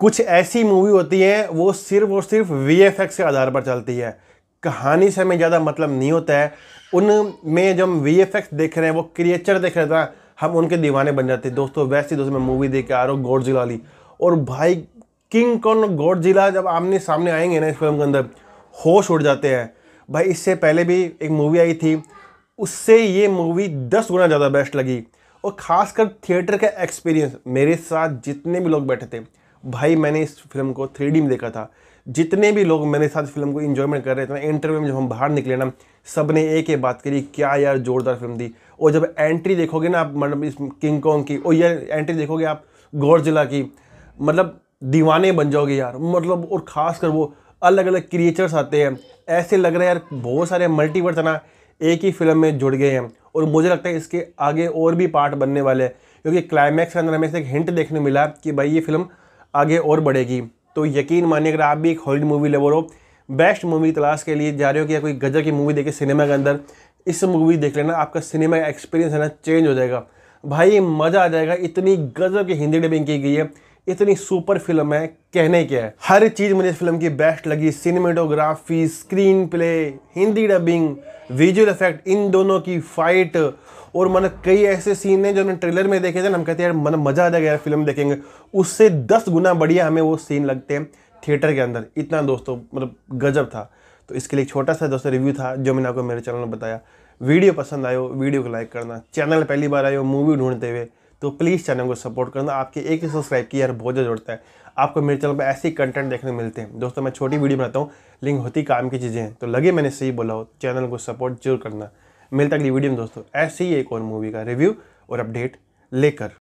कुछ ऐसी मूवी होती हैं वो सिर्फ और सिर्फ वी के आधार पर चलती है कहानी से हमें ज़्यादा मतलब नहीं होता है उनमें जब हम वी देख रहे हैं वो क्रिएचर देख रहे थे तो हम उनके दीवाने बन जाते दोस्तों वैसे दोस्तों मैं मूवी देख के आ रहा हूँ गॉड जिला ली और भाई किंग कौन गॉड जिला जब आमने सामने आएंगे ना इस फिल्म के अंदर होश उड़ जाते हैं भाई इससे पहले भी एक मूवी आई थी उससे ये मूवी दस गुना ज़्यादा बेस्ट लगी और ख़ासकर थिएटर का एक्सपीरियंस मेरे साथ जितने भी लोग बैठे थे भाई मैंने इस फिल्म को थ्री में देखा था जितने भी लोग मेरे साथ फिल्म को इन्जॉयमेंट कर रहे थे ना इंटरव्यू में जब हम बाहर निकले ना सब ने एक ही बात करी क्या यार जोरदार फिल्म थी और जब एंट्री देखोगे ना आप मतलब इस किंग कॉन्ग की और यार एंट्री देखोगे आप गौरजिला की मतलब दीवाने बन जाओगे यार मतलब और ख़ास कर वो अलग अलग क्रिएचर्स आते हैं ऐसे लग रहे हैं यार बहुत सारे मल्टीवर्स ना एक ही फिल्म में जुड़ गए हैं और मुझे लगता है इसके आगे और भी पार्ट बनने वाले हैं क्योंकि क्लाइमैक्स के अंदर हमें से एक हिंट देखने मिला कि भाई ये फिल्म आगे और बढ़ेगी तो यकीन मानिए अगर आप भी एक हॉलीवुड मूवी लेवर हो बेस्ट मूवी तलाश के लिए जा रहे हो कि या कोई गजर की मूवी देखे सिनेमा के अंदर इस मूवी देख लेना आपका सिनेमा एक्सपीरियंस है ना चेंज हो जाएगा भाई मज़ा आ जाएगा इतनी गजब की हिंदी डबिंग की गई है इतनी सुपर फिल्म है कहने क्या है हर चीज़ मुझे इस फिल्म की बेस्ट लगी cinematography screen play Hindi dubbing visual effect इन दोनों की फाइट और मैंने कई ऐसे सीन हैं जो हमने ट्रेलर में देखे थे ना हम कहते हैं यार मतलब मज़ा आ जाएगा यार फिल्म देखेंगे उससे दस गुना बढ़िया हमें वो सीन लगते हैं थिएटर के अंदर इतना दोस्तों मतलब गजब था तो इसके लिए छोटा सा दोस्तों रिव्यू था जो मैंने आपको मेरे चैनल में बताया वीडियो पसंद आयो वीडियो को लाइक करना चैनल पहली बार आयो मूवी ढूंढते हुए तो प्लीज़ चैनल को सपोर्ट करना आपके एक ही सब्सक्राइब की यार बहुत ज़्यादा ज़रूरत है आपको मेरे चैनल पर ऐसे कंटेंट देखने मिलते हैं दोस्तों मैं छोटी वीडियो बनाता हूँ लिंक होती काम की चीज़ें हैं तो लगे मैंने सही बोला हो चैनल को सपोर्ट जरूर करना मिलता अगली वीडियो में दोस्तों ऐसी ही एक और मूवी का रिव्यू और अपडेट लेकर